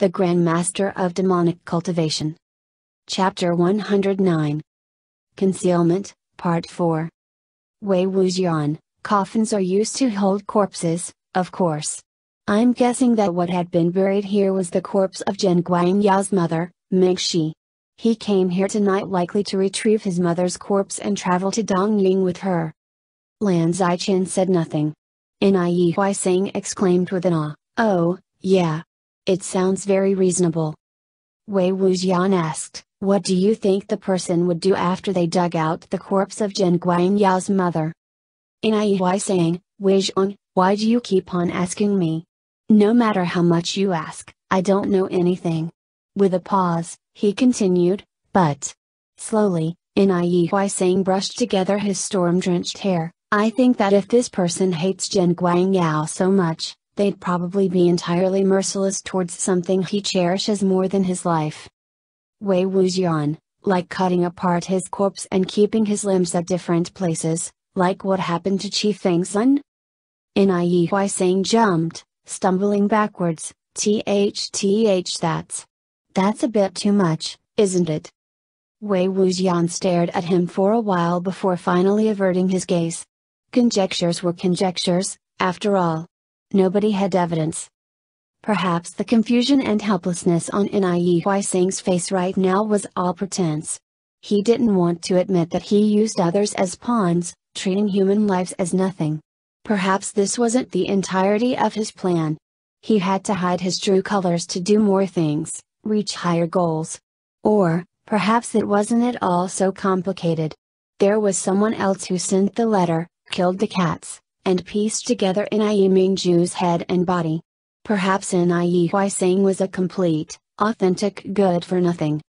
the Grand Master of Demonic Cultivation. Chapter 109 Concealment, Part 4 Wei Wuxian, coffins are used to hold corpses, of course. I'm guessing that what had been buried here was the corpse of Zhen Guangyao's mother, Mingxi. He came here tonight likely to retrieve his mother's corpse and travel to Dongying with her. Lan Zaichen said nothing. Niyi Huaising exclaimed with an awe, oh, yeah, it sounds very reasonable. Wei Wujian asked, What do you think the person would do after they dug out the corpse of Jin Guangyao's mother? In Iui saying, Wei Zhong, why do you keep on asking me? No matter how much you ask, I don't know anything. With a pause, he continued, But. Slowly, in Iui saying brushed together his storm drenched hair, I think that if this person hates Jin Guangyao so much, they'd probably be entirely merciless towards something he cherishes more than his life. Wei Wu's like cutting apart his corpse and keeping his limbs at different places, like what happened to Chief Feng Sun? Niyi Huaiseng jumped, stumbling backwards, THTH that's. That's a bit too much, isn't it? Wei Wuxian stared at him for a while before finally averting his gaze. Conjectures were conjectures, after all nobody had evidence. Perhaps the confusion and helplessness on Hui Singh's face right now was all pretense. He didn't want to admit that he used others as pawns, treating human lives as nothing. Perhaps this wasn't the entirety of his plan. He had to hide his true colors to do more things, reach higher goals. Or, perhaps it wasn't at all so complicated. There was someone else who sent the letter, killed the cats, and pieced together in Nie Mingju's head and body. Perhaps in Nie Huaising was a complete, authentic good for nothing.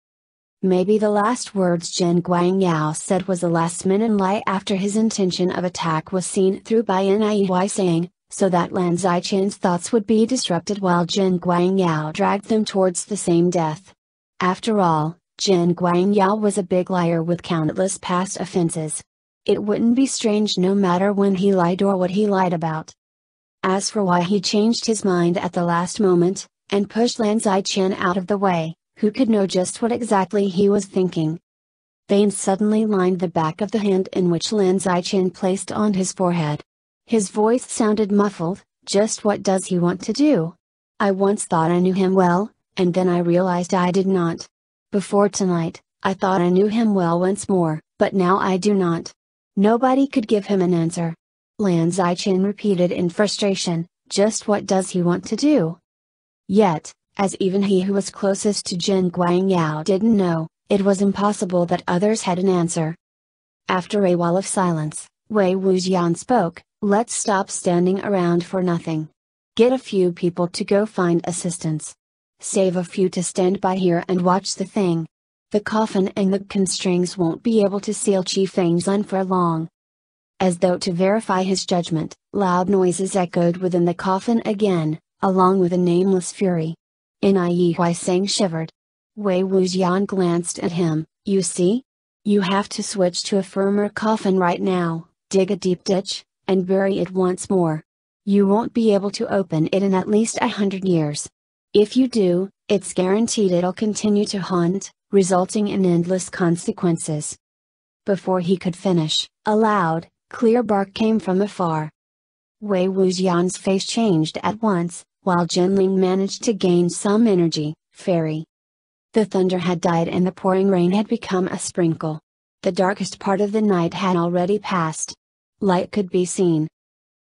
Maybe the last words Jin Guangyao said was a last minute lie after his intention of attack was seen through by Nie Huaising, so that Lan Zichen's thoughts would be disrupted while Jin Guangyao dragged them towards the same death. After all, Jin Guangyao was a big liar with countless past offenses. It wouldn't be strange no matter when he lied or what he lied about. As for why he changed his mind at the last moment, and pushed Lanzai Chen out of the way, who could know just what exactly he was thinking? Veins suddenly lined the back of the hand in which Lanzai Chen placed on his forehead. His voice sounded muffled, just what does he want to do? I once thought I knew him well, and then I realized I did not. Before tonight, I thought I knew him well once more, but now I do not. Nobody could give him an answer. Lan Zichin repeated in frustration, just what does he want to do? Yet, as even he who was closest to Jin Guangyao didn't know, it was impossible that others had an answer. After a while of silence, Wei Wuxian spoke, let's stop standing around for nothing. Get a few people to go find assistance. Save a few to stand by here and watch the thing, the coffin and the strings won't be able to seal Chief un for long. As though to verify his judgment, loud noises echoed within the coffin again, along with a nameless fury. Nye Huaisang shivered. Wei Xian glanced at him, you see? You have to switch to a firmer coffin right now, dig a deep ditch, and bury it once more. You won't be able to open it in at least a hundred years. If you do, it's guaranteed it'll continue to haunt, resulting in endless consequences. Before he could finish, a loud, clear bark came from afar. Wei Wuxian's face changed at once, while Jinling managed to gain some energy, fairy. The thunder had died and the pouring rain had become a sprinkle. The darkest part of the night had already passed. Light could be seen.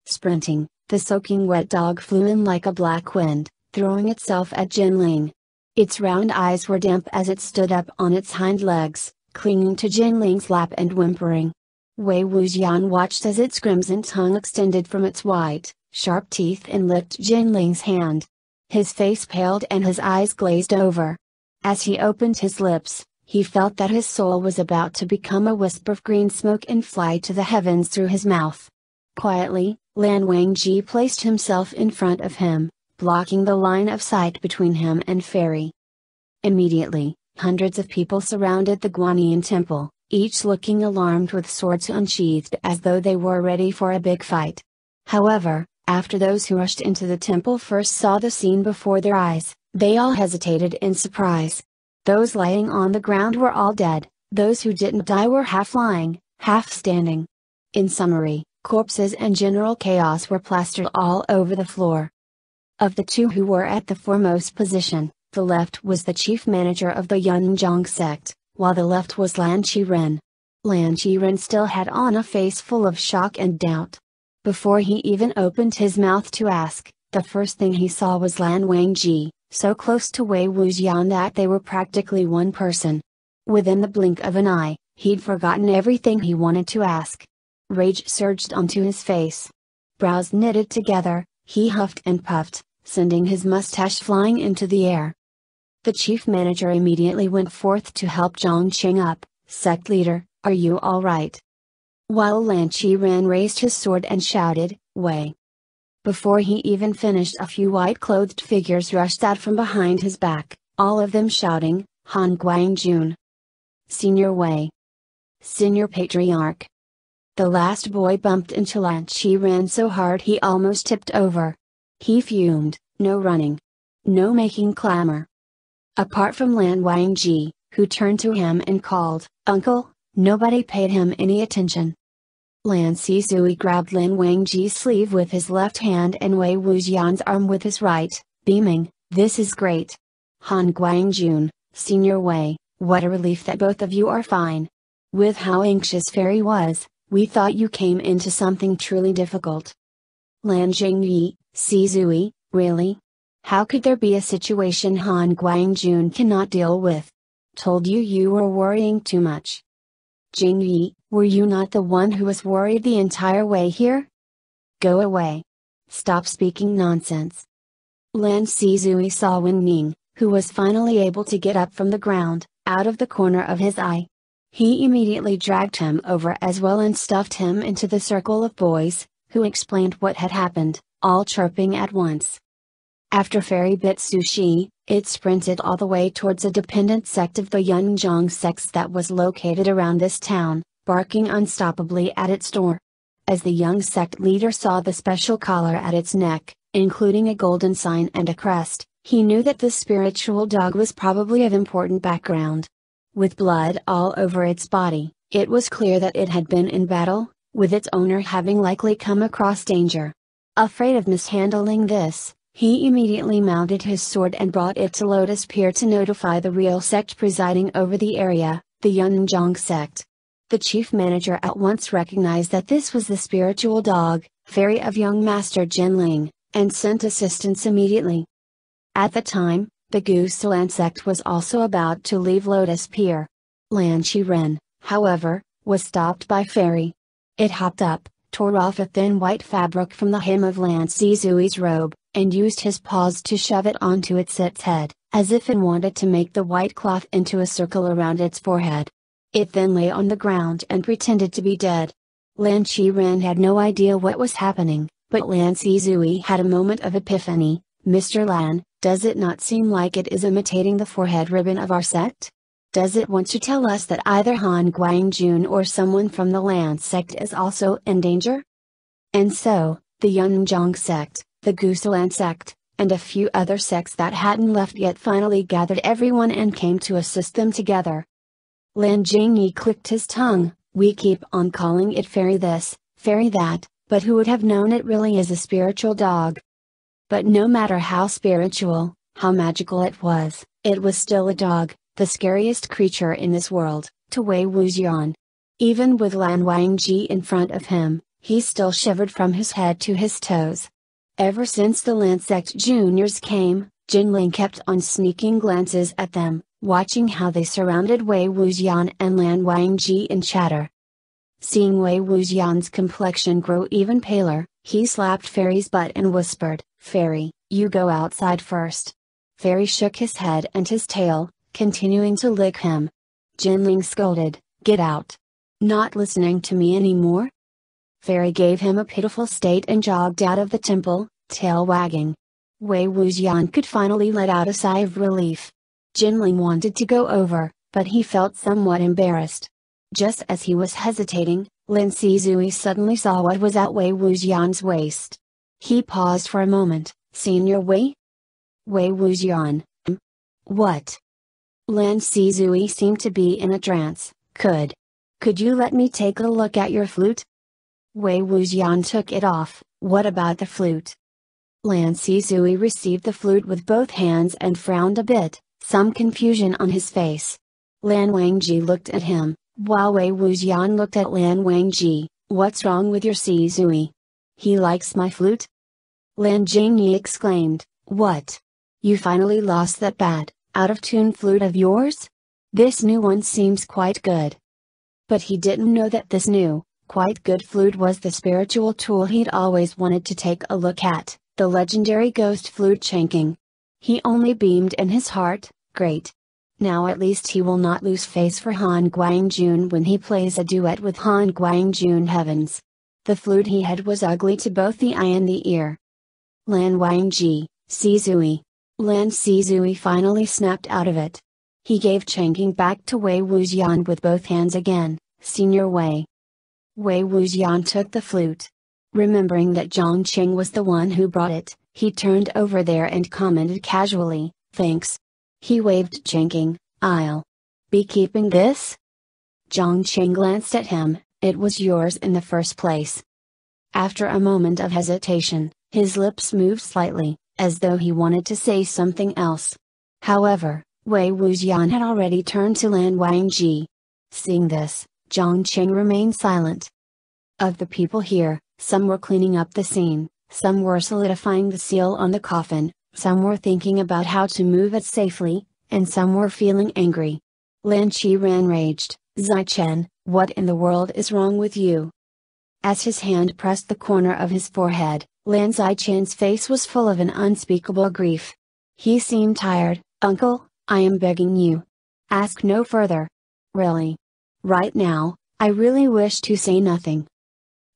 Sprinting, the soaking wet dog flew in like a black wind, throwing itself at Jinling. Its round eyes were damp as it stood up on its hind legs, clinging to Jinling's lap and whimpering. Wei Wuxian watched as its crimson tongue extended from its white, sharp teeth and licked Jinling's hand. His face paled and his eyes glazed over. As he opened his lips, he felt that his soul was about to become a wisp of green smoke and fly to the heavens through his mouth. Quietly, Lan Wangji placed himself in front of him, blocking the line of sight between him and Fairy, Immediately, hundreds of people surrounded the Guanyin temple, each looking alarmed with swords unsheathed as though they were ready for a big fight. However, after those who rushed into the temple first saw the scene before their eyes, they all hesitated in surprise. Those lying on the ground were all dead, those who didn't die were half lying, half standing. In summary, corpses and general chaos were plastered all over the floor. Of the two who were at the foremost position, the left was the chief manager of the Yunjong sect, while the left was Lan Qiren. Lan Qiren still had on a face full of shock and doubt. Before he even opened his mouth to ask, the first thing he saw was Lan Wangji, so close to Wei Wuxian that they were practically one person. Within the blink of an eye, he'd forgotten everything he wanted to ask. Rage surged onto his face. Brows knitted together, he huffed and puffed, sending his mustache flying into the air. The chief manager immediately went forth to help Zhang Qing up, sect leader, are you alright? While Lan Ran raised his sword and shouted, Way! Before he even finished a few white-clothed figures rushed out from behind his back, all of them shouting, Han Guangjun! Senior Wei! Senior Patriarch! The last boy bumped into Lan Ran so hard he almost tipped over, he fumed, no running. No making clamor. Apart from Lan Wangji, who turned to him and called, Uncle, nobody paid him any attention. Lan Sizui grabbed Lin Wangji's sleeve with his left hand and Wei Wujian's arm with his right, beaming, This is great. Han Guangjun, Senior Wei, what a relief that both of you are fine. With how anxious Fairy was, we thought you came into something truly difficult. Lan Jingyi, Zui, really? How could there be a situation Han Guangjun cannot deal with? Told you you were worrying too much. Jing Yi, were you not the one who was worried the entire way here? Go away. Stop speaking nonsense. Lan Sizui saw Wen Ning, who was finally able to get up from the ground, out of the corner of his eye. He immediately dragged him over as well and stuffed him into the circle of boys, who explained what had happened all chirping at once. After bit Sushi, it sprinted all the way towards a dependent sect of the Yunjiang sect that was located around this town, barking unstoppably at its door. As the young sect leader saw the special collar at its neck, including a golden sign and a crest, he knew that the spiritual dog was probably of important background. With blood all over its body, it was clear that it had been in battle, with its owner having likely come across danger. Afraid of mishandling this, he immediately mounted his sword and brought it to Lotus Pier to notify the real sect presiding over the area, the Yunjong sect. The chief manager at once recognized that this was the spiritual dog, fairy of young master Jinling, and sent assistance immediately. At the time, the Gusulan sect was also about to leave Lotus Pier. Lan Ren, however, was stopped by Fairy. It hopped up, tore off a thin white fabric from the hem of Lancy Zui's robe, and used his paws to shove it onto its its head, as if it wanted to make the white cloth into a circle around its forehead. It then lay on the ground and pretended to be dead. Lan Ren had no idea what was happening, but Lancy Zui had a moment of epiphany. Mr. Lan, does it not seem like it is imitating the forehead ribbon of our sect? does it want to tell us that either Han Guangjun or someone from the Land sect is also in danger? And so, the Yunjiang sect, the Land sect, and a few other sects that hadn't left yet finally gathered everyone and came to assist them together. Lan Jingyi clicked his tongue, we keep on calling it fairy this, fairy that, but who would have known it really is a spiritual dog? But no matter how spiritual, how magical it was, it was still a dog, the scariest creature in this world, to Wei Wuxian. Even with Lan Wangji in front of him, he still shivered from his head to his toes. Ever since the Lansect juniors came, Jinling kept on sneaking glances at them, watching how they surrounded Wei Wuxian and Lan Wangji in chatter. Seeing Wei Wuxian's complexion grow even paler, he slapped Fairy's butt and whispered, Fairy, you go outside first. Fairy shook his head and his tail, continuing to lick him. Jinling scolded, Get out! Not listening to me anymore? Fairy gave him a pitiful state and jogged out of the temple, tail wagging. Wei Wuxian could finally let out a sigh of relief. Jinling wanted to go over, but he felt somewhat embarrassed. Just as he was hesitating, Lin Zui suddenly saw what was at Wei Wuxian's waist. He paused for a moment, Senior Wei? Wei Wuxian, what? Lin Sizui seemed to be in a trance, could. Could you let me take a look at your flute? Wei Wuxian took it off, what about the flute? Lan Sizui received the flute with both hands and frowned a bit, some confusion on his face. Lan Wangji looked at him, while Wei Wuxian looked at Lan Wangji, what's wrong with your Sizui? He likes my flute? Lan Jingyi exclaimed, what? You finally lost that bad. Out of tune flute of yours? This new one seems quite good. But he didn't know that this new, quite good flute was the spiritual tool he'd always wanted to take a look at, the legendary ghost flute chanking. He only beamed in his heart, great. Now at least he will not lose face for Han Guangjun when he plays a duet with Han Guangjun Heavens. The flute he had was ugly to both the eye and the ear. Lan Wangji, Sizui, Lan Sizui finally snapped out of it. He gave Chengqing back to Wei Wuxian with both hands again, Senior Wei. Wei Wuxian took the flute. Remembering that Zhang Qing was the one who brought it, he turned over there and commented casually, thanks. He waved Chengqing. I'll be keeping this? Zhang Qing glanced at him, it was yours in the first place. After a moment of hesitation, his lips moved slightly, as though he wanted to say something else. However, Wei Wuxian had already turned to Lan Wangji. Seeing this, Zhang Cheng remained silent. Of the people here, some were cleaning up the scene, some were solidifying the seal on the coffin, some were thinking about how to move it safely, and some were feeling angry. Lan ran, raged, Zai Chen, what in the world is wrong with you? As his hand pressed the corner of his forehead, Lan Chan's face was full of an unspeakable grief. He seemed tired, Uncle, I am begging you. Ask no further. Really. Right now, I really wish to say nothing.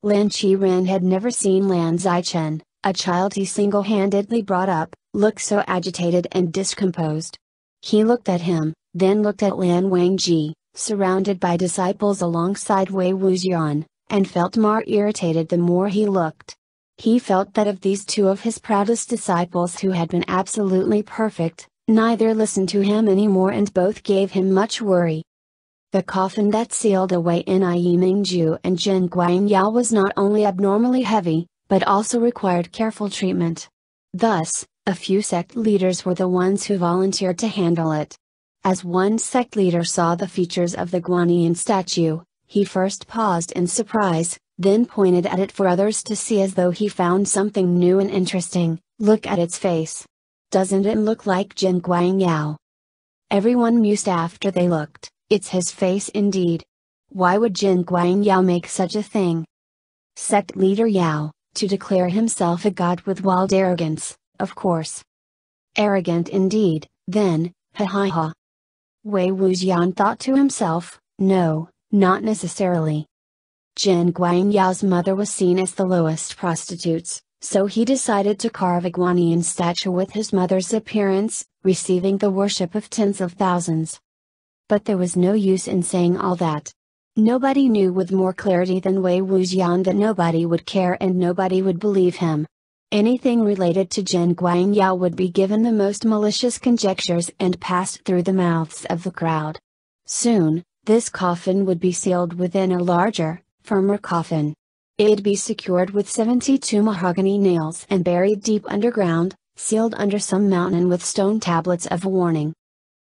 Lan Ren had never seen Lan Zaichen, a child he single-handedly brought up, look so agitated and discomposed. He looked at him, then looked at Lan Wangji, surrounded by disciples alongside Wei Wuxian, and felt more irritated the more he looked. He felt that of these two of his proudest disciples who had been absolutely perfect, neither listened to him anymore and both gave him much worry. The coffin that sealed away in Mingju and Jin Guangyao was not only abnormally heavy, but also required careful treatment. Thus, a few sect leaders were the ones who volunteered to handle it. As one sect leader saw the features of the Guanyin statue, he first paused in surprise, then pointed at it for others to see as though he found something new and interesting, look at its face. Doesn't it look like Jin Guang Yao? Everyone mused after they looked, it's his face indeed. Why would Jin Guang Yao make such a thing? Sect leader Yao, to declare himself a god with wild arrogance, of course. Arrogant indeed, then, ha ha ha. Wei Wuxian thought to himself, no, not necessarily. Jin Guanyao's mother was seen as the lowest prostitutes, so he decided to carve a Guanyin statue with his mother's appearance, receiving the worship of tens of thousands. But there was no use in saying all that. Nobody knew with more clarity than Wei Wuxian that nobody would care and nobody would believe him. Anything related to Jin Guanyao would be given the most malicious conjectures and passed through the mouths of the crowd. Soon, this coffin would be sealed within a larger, firmer coffin. It'd be secured with 72 mahogany nails and buried deep underground, sealed under some mountain with stone tablets of warning.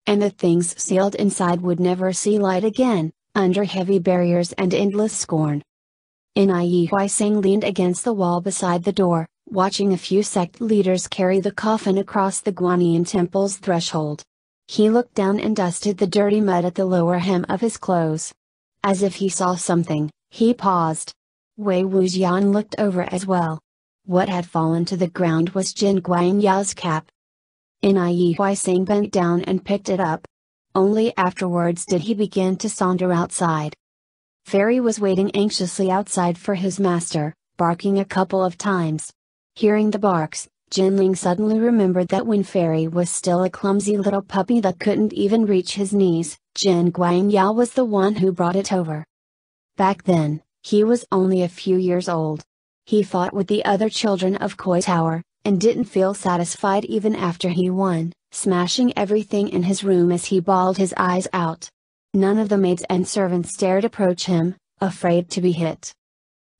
And the things sealed inside would never see light again, under heavy barriers and endless scorn. Nye Sang leaned against the wall beside the door, watching a few sect leaders carry the coffin across the Guanyin temple's threshold. He looked down and dusted the dirty mud at the lower hem of his clothes. As if he saw something, he paused. Wei Wuxian looked over as well. What had fallen to the ground was Jin Guanyao's cap. Nie Huaising bent down and picked it up. Only afterwards did he begin to saunter outside. Fairy was waiting anxiously outside for his master, barking a couple of times. Hearing the barks, Jin Ling suddenly remembered that when Fairy was still a clumsy little puppy that couldn't even reach his knees, Jin Guangyao was the one who brought it over. Back then, he was only a few years old. He fought with the other children of Koi Tower, and didn't feel satisfied even after he won, smashing everything in his room as he bawled his eyes out. None of the maids and servants dared approach him, afraid to be hit.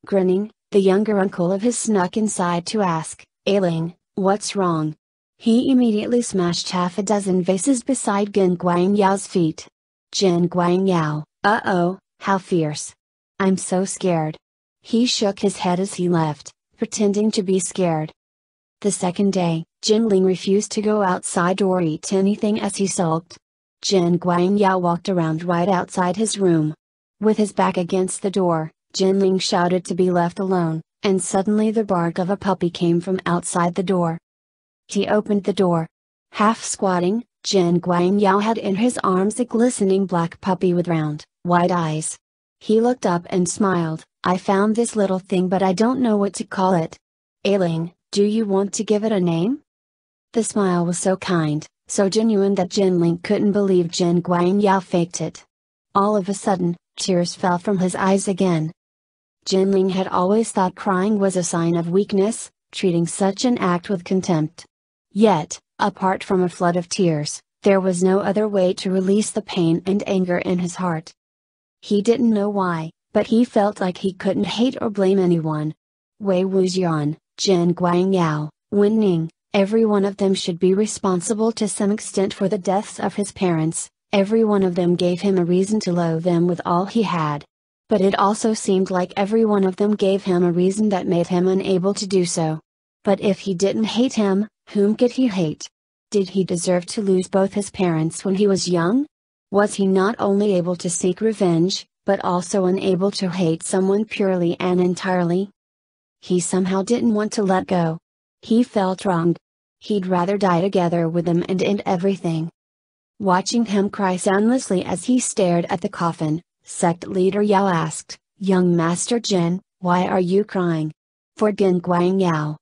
Grinning, the younger uncle of his snuck inside to ask, Ailing, what's wrong? He immediately smashed half a dozen vases beside Jin Guang Yao's feet. Jin Guang Yao, uh oh, how fierce. I'm so scared. He shook his head as he left, pretending to be scared. The second day, Jinling refused to go outside or eat anything as he sulked. Jin Guangyao walked around right outside his room. With his back against the door, Jinling shouted to be left alone, and suddenly the bark of a puppy came from outside the door. He opened the door. Half squatting, Jin Guangyao had in his arms a glistening black puppy with round, wide eyes. He looked up and smiled, I found this little thing but I don't know what to call it. Ailing, do you want to give it a name? The smile was so kind, so genuine that Jin Ling couldn't believe Jin Guan Yao faked it. All of a sudden, tears fell from his eyes again. Jin Ling had always thought crying was a sign of weakness, treating such an act with contempt. Yet, apart from a flood of tears, there was no other way to release the pain and anger in his heart. He didn't know why, but he felt like he couldn't hate or blame anyone. Wei Wuxian, Jin Guangyao, Wen Ning, every one of them should be responsible to some extent for the deaths of his parents, every one of them gave him a reason to loathe them with all he had. But it also seemed like every one of them gave him a reason that made him unable to do so. But if he didn't hate him, whom could he hate? Did he deserve to lose both his parents when he was young? Was he not only able to seek revenge, but also unable to hate someone purely and entirely? He somehow didn't want to let go. He felt wronged. He'd rather die together with them and end everything. Watching him cry soundlessly as he stared at the coffin, sect leader Yao asked, Young Master Jin, why are you crying? For Gin Guang Yao.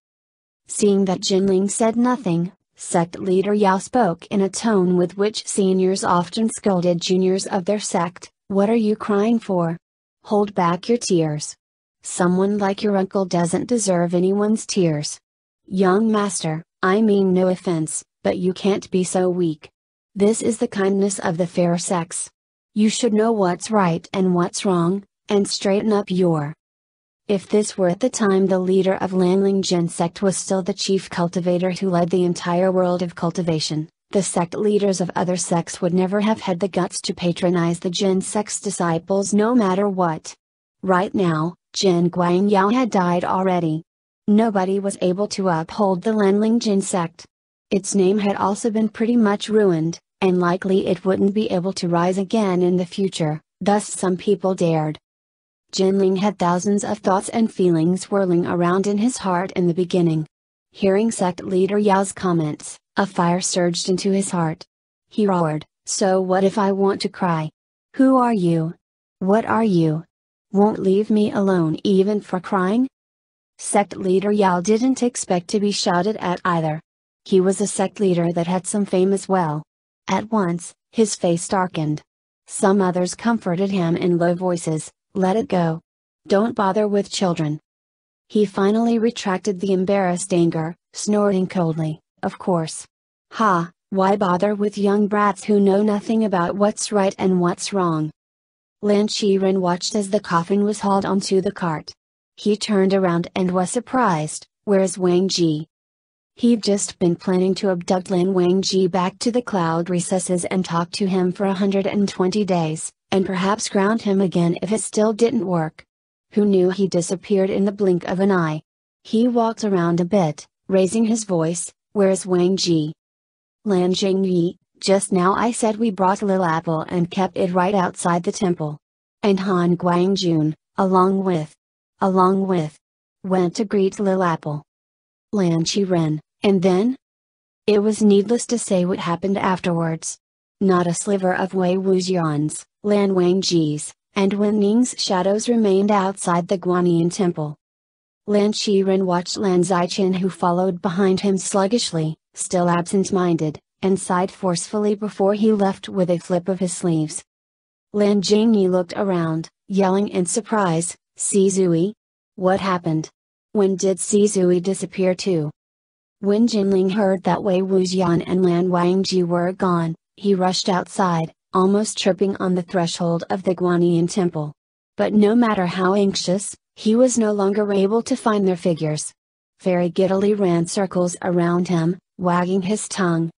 Seeing that Jinling said nothing, Sect leader Yao spoke in a tone with which seniors often scolded juniors of their sect, What are you crying for? Hold back your tears. Someone like your uncle doesn't deserve anyone's tears. Young master, I mean no offense, but you can't be so weak. This is the kindness of the fair sex. You should know what's right and what's wrong, and straighten up your if this were at the time the leader of Lanlingjin sect was still the chief cultivator who led the entire world of cultivation, the sect leaders of other sects would never have had the guts to patronize the Jin sect's disciples no matter what. Right now, Jin Guangyao had died already. Nobody was able to uphold the Lanling Jin sect. Its name had also been pretty much ruined, and likely it wouldn't be able to rise again in the future, thus some people dared, Jinling had thousands of thoughts and feelings whirling around in his heart in the beginning. Hearing sect leader Yao's comments, a fire surged into his heart. He roared, So what if I want to cry? Who are you? What are you? Won't leave me alone even for crying? Sect leader Yao didn't expect to be shouted at either. He was a sect leader that had some fame as well. At once, his face darkened. Some others comforted him in low voices, let it go. Don't bother with children. He finally retracted the embarrassed anger, snorting coldly, Of course. Ha, why bother with young brats who know nothing about what's right and what's wrong? Lin Shiren watched as the coffin was hauled onto the cart. He turned around and was surprised, where's Wang Ji? He'd just been planning to abduct Lin Wangji back to the cloud recesses and talk to him for 120 days, and perhaps ground him again if it still didn't work. Who knew he disappeared in the blink of an eye? He walked around a bit, raising his voice, Where's Wang Ji? Lan Zhengyi, just now I said we brought Lil Apple and kept it right outside the temple. And Han Guangjun, along with. Along with. Went to greet Lil Apple. Lan Ren. And then? It was needless to say what happened afterwards. Not a sliver of Wei Wuxian's, Lan Wangji's, and Wen Ning's shadows remained outside the Guanyin Temple. Lan Qiren watched Lan Zaichen who followed behind him sluggishly, still absent-minded, and sighed forcefully before he left with a flip of his sleeves. Lan Jingyi looked around, yelling in surprise, Zui, What happened? When did Zui disappear too?" When Jinling heard that Wei Wuxian and Lan Wangji were gone, he rushed outside, almost tripping on the threshold of the Guanyin temple. But no matter how anxious, he was no longer able to find their figures. Fairy giddily ran circles around him, wagging his tongue.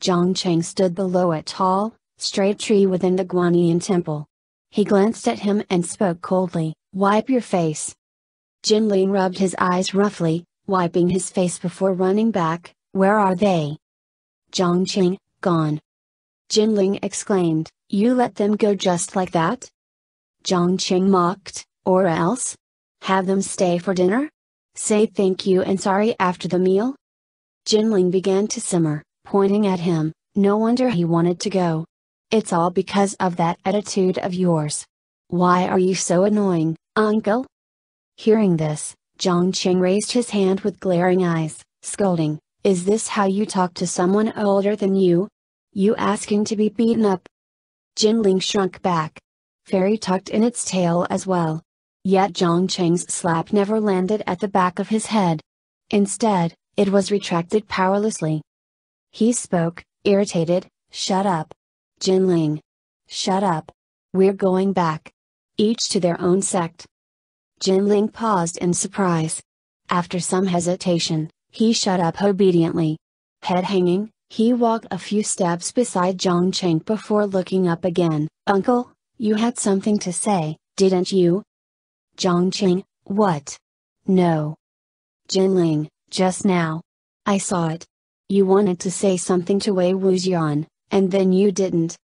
Zhang Cheng stood below a tall, straight tree within the Guanyin temple. He glanced at him and spoke coldly, Wipe your face. Jinling rubbed his eyes roughly, wiping his face before running back, where are they? Zhang Qing, gone. Jinling exclaimed, you let them go just like that? Zhang Qing mocked, or else? Have them stay for dinner? Say thank you and sorry after the meal? Jinling began to simmer, pointing at him, no wonder he wanted to go. It's all because of that attitude of yours. Why are you so annoying, uncle? Hearing this, Zhang Cheng raised his hand with glaring eyes, scolding, Is this how you talk to someone older than you? You asking to be beaten up? Jin Ling shrunk back. Fairy tucked in its tail as well. Yet Zhang Cheng's slap never landed at the back of his head. Instead, it was retracted powerlessly. He spoke, irritated, Shut up. Jin Ling. Shut up. We're going back. Each to their own sect. Jin Ling paused in surprise. After some hesitation, he shut up obediently. Head hanging, he walked a few steps beside Zhang Cheng before looking up again. Uncle, you had something to say, didn't you? Zhang Cheng, what? No. Jin Ling, just now. I saw it. You wanted to say something to Wei Wuxian, and then you didn't.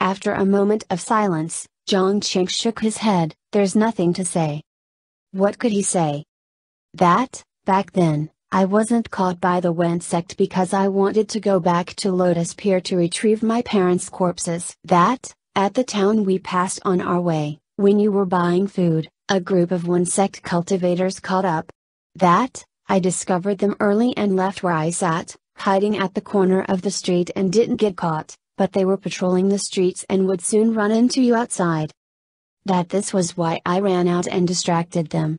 After a moment of silence, Zhang Cheng shook his head, there's nothing to say. What could he say? That, back then, I wasn't caught by the Wen sect because I wanted to go back to Lotus Pier to retrieve my parents' corpses. That, at the town we passed on our way, when you were buying food, a group of one sect cultivators caught up. That, I discovered them early and left where I sat, hiding at the corner of the street and didn't get caught, but they were patrolling the streets and would soon run into you outside that this was why I ran out and distracted them.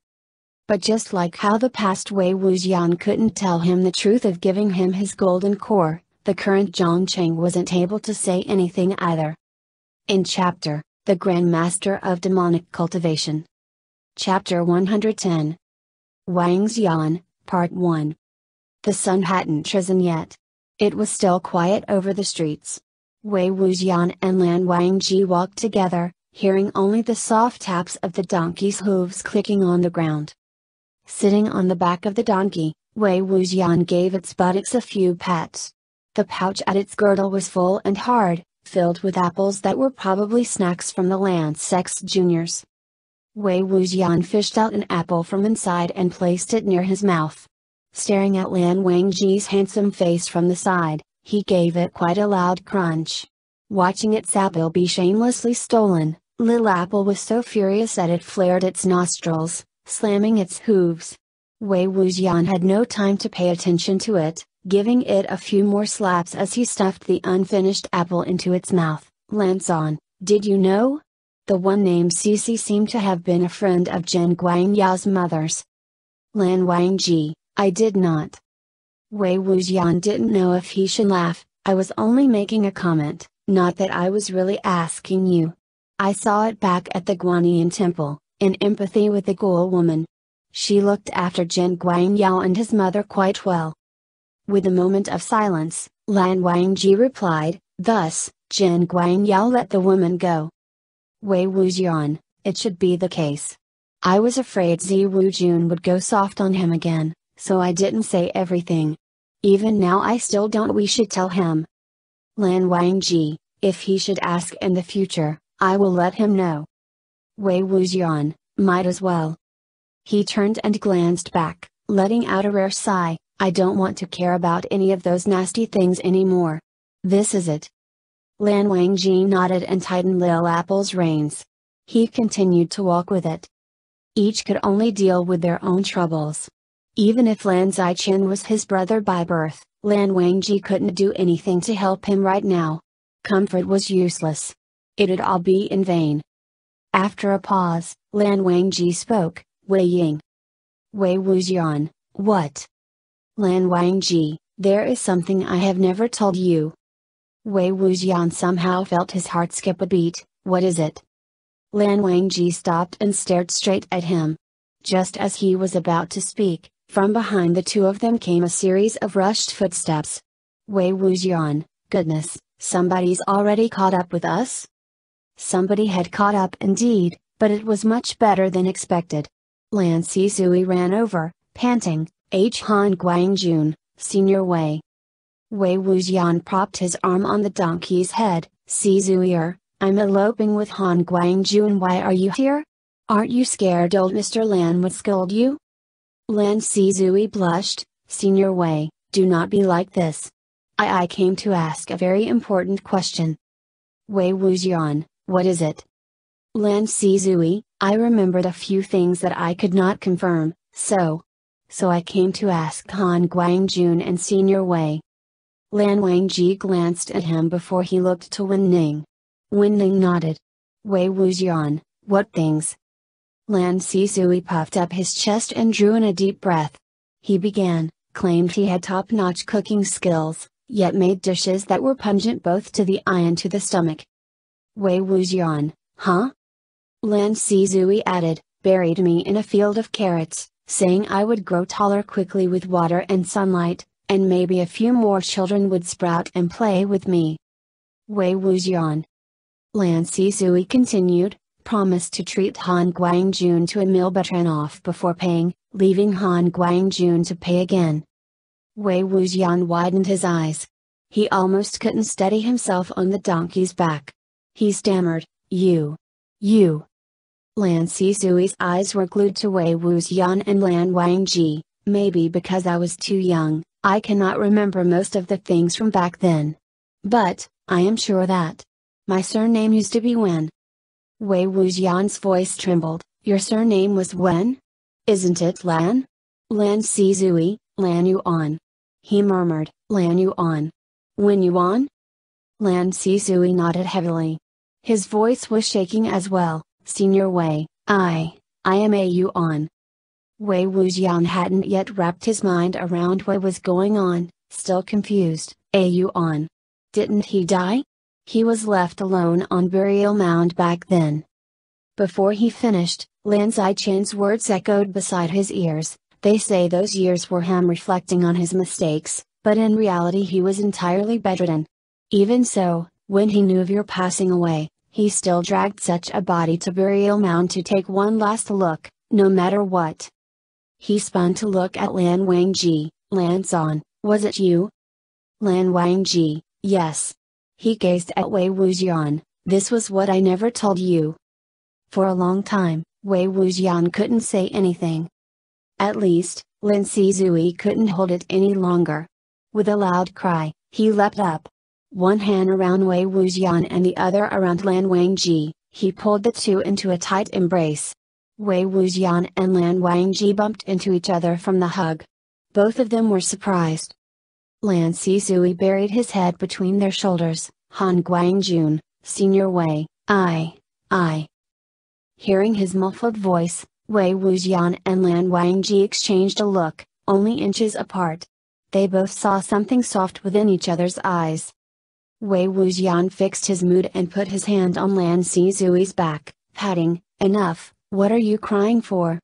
But just like how the past Wei Wuxian couldn't tell him the truth of giving him his golden core, the current Zhang Cheng wasn't able to say anything either. In Chapter, The Grand Master of Demonic Cultivation. Chapter 110 Wang Xian, Part 1 The sun hadn't risen yet. It was still quiet over the streets. Wei Wuxian and Lan Wangji walked together, hearing only the soft taps of the donkey's hooves clicking on the ground. Sitting on the back of the donkey, Wei Wuxian gave its buttocks a few pats. The pouch at its girdle was full and hard, filled with apples that were probably snacks from the Land sex juniors. Wei Wuxian fished out an apple from inside and placed it near his mouth. Staring at Lan Wangji's handsome face from the side, he gave it quite a loud crunch. Watching its apple be shamelessly stolen, Lil Apple was so furious that it flared its nostrils, slamming its hooves. Wei Wuxian had no time to pay attention to it, giving it a few more slaps as he stuffed the unfinished apple into its mouth. Lanson, did you know? The one named Cici seemed to have been a friend of Jen Guangyao's mother's. Lan Wangji, I did not. Wei Wuxian didn't know if he should laugh, I was only making a comment, not that I was really asking you, I saw it back at the Guanyin Temple, in empathy with the Guo woman. She looked after Jin Guangyao and his mother quite well. With a moment of silence, Lan Wangji replied, thus, Jin Guangyao let the woman go. Wei Wujian, it should be the case. I was afraid Zi Wujun would go soft on him again, so I didn't say everything. Even now I still don't we should tell him. Lan Wangji, if he should ask in the future, I will let him know. Wei Wuxian, might as well. He turned and glanced back, letting out a rare sigh, I don't want to care about any of those nasty things anymore. This is it. Lan Wangji nodded and tightened Lil Apple's reins. He continued to walk with it. Each could only deal with their own troubles. Even if Lan Zaichen was his brother by birth, Lan Wangji couldn't do anything to help him right now. Comfort was useless. It'd all be in vain. After a pause, Lan Wangji spoke, Wei Ying. Wei Wuxian, what? Lan Wangji, there is something I have never told you. Wei Wuxian somehow felt his heart skip a beat, what is it? Lan Wangji stopped and stared straight at him. Just as he was about to speak, from behind the two of them came a series of rushed footsteps. Wei Wuxian, goodness, somebody's already caught up with us? Somebody had caught up indeed, but it was much better than expected. Lan Sisui ran over, panting, H. Han Guangjun, Senior Wei. Wei Wuxian propped his arm on the donkey's head, Sizuier, I'm eloping with Han Guangjun why are you here? Aren't you scared old Mr. Lan would scold you? Lan Sizui blushed, Senior Wei, do not be like this. I I came to ask a very important question. Wei Wuxian, what is it? Lan Sizui, I remembered a few things that I could not confirm, so. So I came to ask Han Guangjun and Senior Wei. Lan Wangji glanced at him before he looked to Wen Ning. Wen Ning nodded. Wei Wuxian, what things? Lan Sizui puffed up his chest and drew in a deep breath. He began, claimed he had top-notch cooking skills, yet made dishes that were pungent both to the eye and to the stomach. Wei Wuxian, huh? Lan Zui added, buried me in a field of carrots, saying I would grow taller quickly with water and sunlight, and maybe a few more children would sprout and play with me. Wei Wuxian. Lan Zui continued, promised to treat Han Guangjun to a meal but ran off before paying, leaving Han Guangjun to pay again. Wei Wuxian widened his eyes. He almost couldn't steady himself on the donkey's back he stammered, You. You. Lan Sisui's eyes were glued to Wei Wu's Yan and Lan Wangji, maybe because I was too young, I cannot remember most of the things from back then. But, I am sure that. My surname used to be Wen. Wei Yan's voice trembled, your surname was Wen? Isn't it Lan? Lan Sizui, Lan Yuan. He murmured, Lan Yuan. Wen Yuan? Lan Sizui nodded heavily. His voice was shaking as well, Senior Wei, I, I am a Yuan. Wei Wuxian hadn't yet wrapped his mind around what was going on, still confused, a Yuan. Didn't he die? He was left alone on burial mound back then. Before he finished, Lin Zai-Chen's words echoed beside his ears, they say those years were him reflecting on his mistakes, but in reality he was entirely bedridden. Even so, when he knew of your passing away, he still dragged such a body to burial mound to take one last look, no matter what. He spun to look at Lan Wangji, Lan Zan, was it you? Lan Wangji, yes. He gazed at Wei Wuxian, this was what I never told you. For a long time, Wei Wuxian couldn't say anything. At least, Lin Sizui couldn't hold it any longer. With a loud cry, he leapt up one hand around Wei Wuxian and the other around Lan Wangji, he pulled the two into a tight embrace. Wei Wuxian and Lan Wangji bumped into each other from the hug. Both of them were surprised. Lan Sizui buried his head between their shoulders, Han Guangjun, Senior Wei, I, I. Hearing his muffled voice, Wei Wuxian and Lan Wangji exchanged a look, only inches apart. They both saw something soft within each other's eyes. Wei Wuxian fixed his mood and put his hand on Lan Xizui's back, patting, Enough, what are you crying for?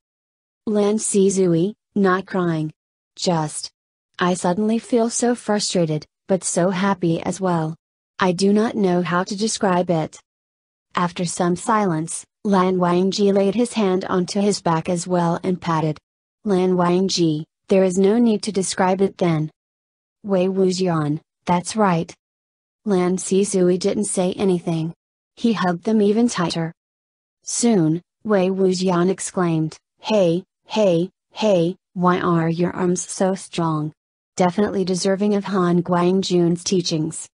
Lan Xizui, not crying. Just. I suddenly feel so frustrated, but so happy as well. I do not know how to describe it. After some silence, Lan Wangji laid his hand onto his back as well and patted. Lan Wangji, there is no need to describe it then. Wei Wuxian, that's right, Lan Sisui didn't say anything. He hugged them even tighter. Soon, Wei Wujian exclaimed, Hey, hey, hey, why are your arms so strong? Definitely deserving of Han Guangjun's teachings.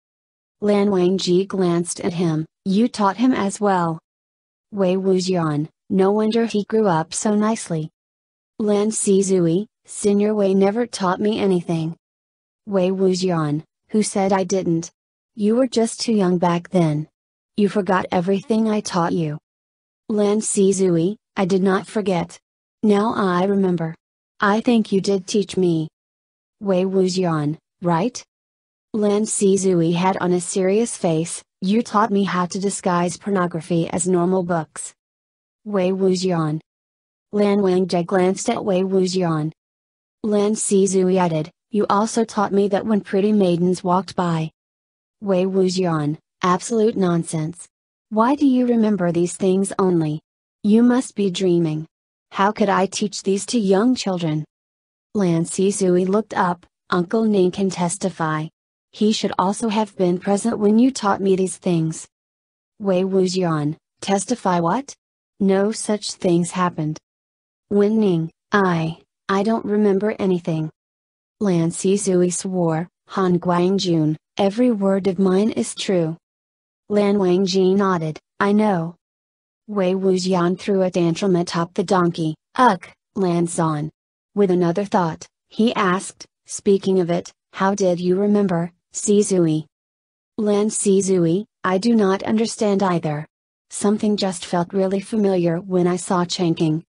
Lan Wangji glanced at him, you taught him as well. Wei Wujian, no wonder he grew up so nicely. Lan Sizui, Senior Wei never taught me anything. Wei Wujian, who said I didn't? You were just too young back then. You forgot everything I taught you. Lan Zui, I did not forget. Now I remember. I think you did teach me. Wei Wuxian, right? Lan Zui had on a serious face, you taught me how to disguise pornography as normal books. Wei Wuxian. Lan Wangjie glanced at Wei Wuxian. Lan Zui added, you also taught me that when pretty maidens walked by, Wei Wuxian, absolute nonsense. Why do you remember these things only? You must be dreaming. How could I teach these to young children? Lan Sisui looked up, Uncle Ning can testify. He should also have been present when you taught me these things. Wei Wuxian, testify what? No such things happened. Wen Ning, I, I don't remember anything. Lan Sisui swore, Han Guangjun, Every word of mine is true. Lan Wangji nodded, I know. Wei Wuxian threw a tantrum atop the donkey, Ugh, Lan Zhan. With another thought, he asked, speaking of it, how did you remember, Sizui? Lan Sizui, I do not understand either. Something just felt really familiar when I saw Changking.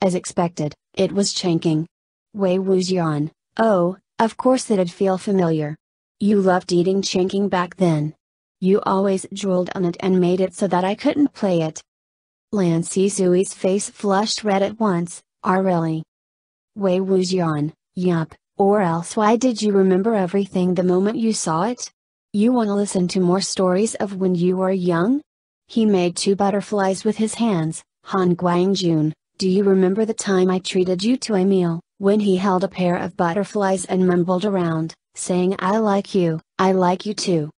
As expected, it was Changking. Wei Wuxian, oh, of course it'd feel familiar. You loved eating chinking back then. You always drooled on it and made it so that I couldn't play it. Lan Sisui's face flushed red at once, are ah, really? Wei Wu's yawn, yup, or else why did you remember everything the moment you saw it? You wanna listen to more stories of when you were young? He made two butterflies with his hands, Han Guangjun, do you remember the time I treated you to a meal, when he held a pair of butterflies and mumbled around, saying I like you, I like you too.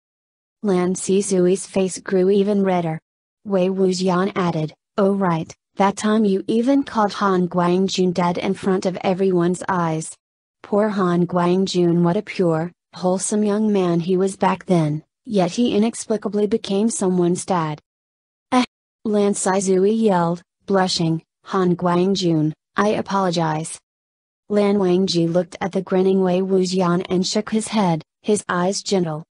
Lan Sisui's face grew even redder. Wei Wuxian added, Oh right, that time you even called Han Guangjun dead in front of everyone's eyes. Poor Han Guangjun what a pure, wholesome young man he was back then, yet he inexplicably became someone's dad. Eh! Lan Sizui yelled, blushing, Han Guangjun, I apologize, Lan Wangji looked at the grinning Wei Wuxian and shook his head, his eyes gentle.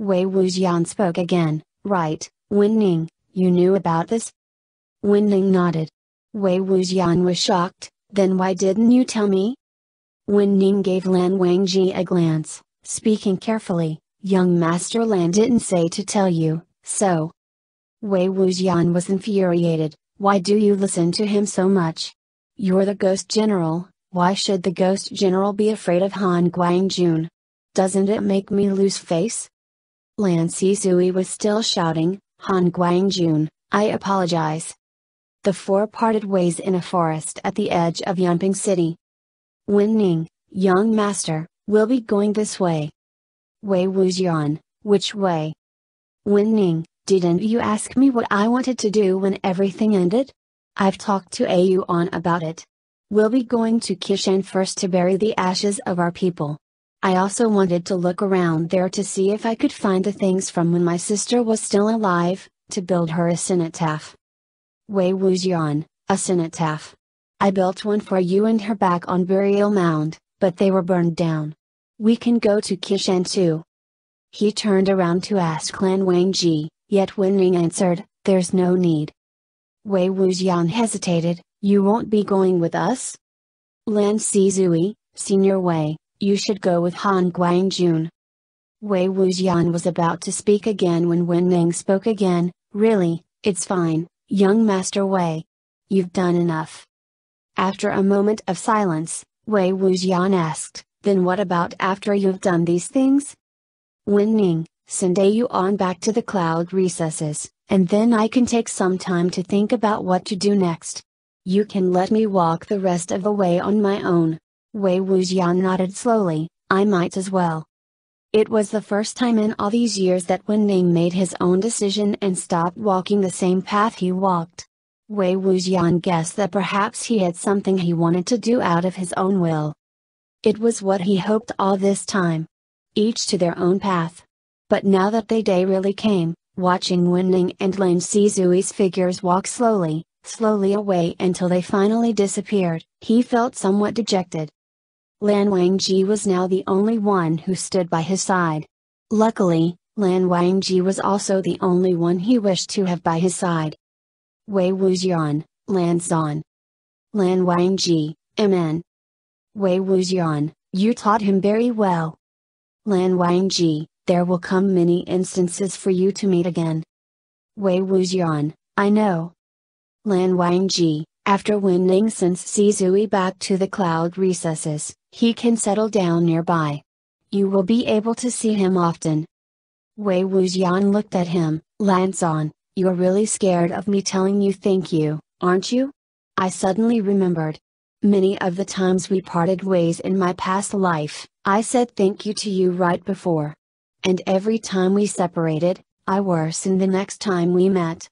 Wei Wuxian spoke again, right, Winning, you knew about this? Winning nodded. Wei Wuxian was shocked, then why didn't you tell me? Ning gave Lan Wangji a glance, speaking carefully, young master Lan didn't say to tell you, so. Wei Wuxian was infuriated, why do you listen to him so much? You're the ghost general, why should the ghost general be afraid of Han Guangjun? Doesn't it make me lose face? Lan Sisui was still shouting, Han Guangjun, I apologize. The four parted ways in a forest at the edge of Yunping City. Wen Ning, young master, will be going this way. Wei Wuxian, which way? Wen Ning, didn't you ask me what I wanted to do when everything ended? I've talked to Au on about it. We'll be going to Kishan first to bury the ashes of our people. I also wanted to look around there to see if I could find the things from when my sister was still alive, to build her a cenotaph. Wei Wuxian, a cenotaph. I built one for you and her back on burial mound, but they were burned down. We can go to Kishan too. He turned around to ask Lan Wangji, yet Wen Ning answered, there's no need. Wei Wuxian hesitated, you won't be going with us? Lan Zui. Senior Wei, you should go with Han Guangjun. Wei Wuxian was about to speak again when Wen Ning spoke again, really, it's fine, young Master Wei. You've done enough. After a moment of silence, Wei Wuxian asked, then what about after you've done these things? Wen Ning, send you on back to the cloud recesses, and then I can take some time to think about what to do next. You can let me walk the rest of the way on my own. Wei Wuxian nodded slowly, I might as well. It was the first time in all these years that Wen Ning made his own decision and stopped walking the same path he walked. Wei Wuxian guessed that perhaps he had something he wanted to do out of his own will. It was what he hoped all this time. Each to their own path. But now that the day really came, watching Wen Ning and Lin Zui's figures walk slowly, slowly away until they finally disappeared, he felt somewhat dejected. Lan Wangji was now the only one who stood by his side. Luckily, Lan Wangji was also the only one he wished to have by his side. Wei Wuxian, Lan Zhan, Lan Wangji, MN. Wei Wuxian, you taught him very well. Lan Wangji, there will come many instances for you to meet again. Wei Wuxian, I know, Lan Wangji, after winning since Sizui back to the cloud recesses, he can settle down nearby. You will be able to see him often. Wei Wuxian looked at him, Zhan, you're really scared of me telling you thank you, aren't you? I suddenly remembered. Many of the times we parted ways in my past life, I said thank you to you right before. And every time we separated, I worsened the next time we met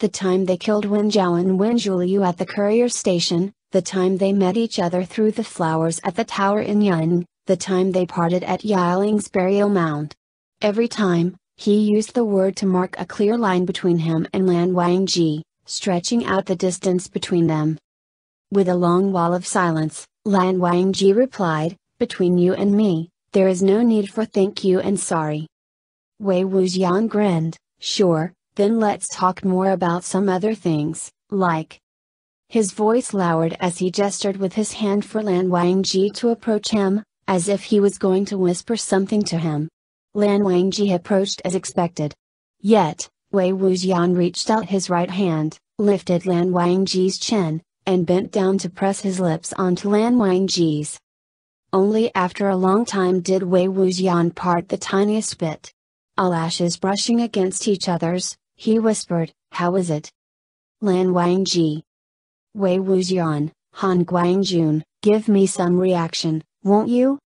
the time they killed Wen Zhao and Wen Zhuliu at the courier station, the time they met each other through the flowers at the tower in Yun, the time they parted at Yiling's burial mound. Every time, he used the word to mark a clear line between him and Lan Wangji, stretching out the distance between them. With a long wall of silence, Lan Wangji replied, Between you and me, there is no need for thank you and sorry. Wei Wuxian grinned, Sure, then let's talk more about some other things, like. His voice lowered as he gestured with his hand for Lan Wangji to approach him, as if he was going to whisper something to him. Lan Wangji approached as expected. Yet, Wei Wuxian reached out his right hand, lifted Lan Wangji's chin, and bent down to press his lips onto Lan Wangji's. Only after a long time did Wei Wuxian part the tiniest bit. Eyelashes brushing against each other's, he whispered, How is it? Lan Wangji. Wei Wuxian, Han Guangjun, give me some reaction, won't you?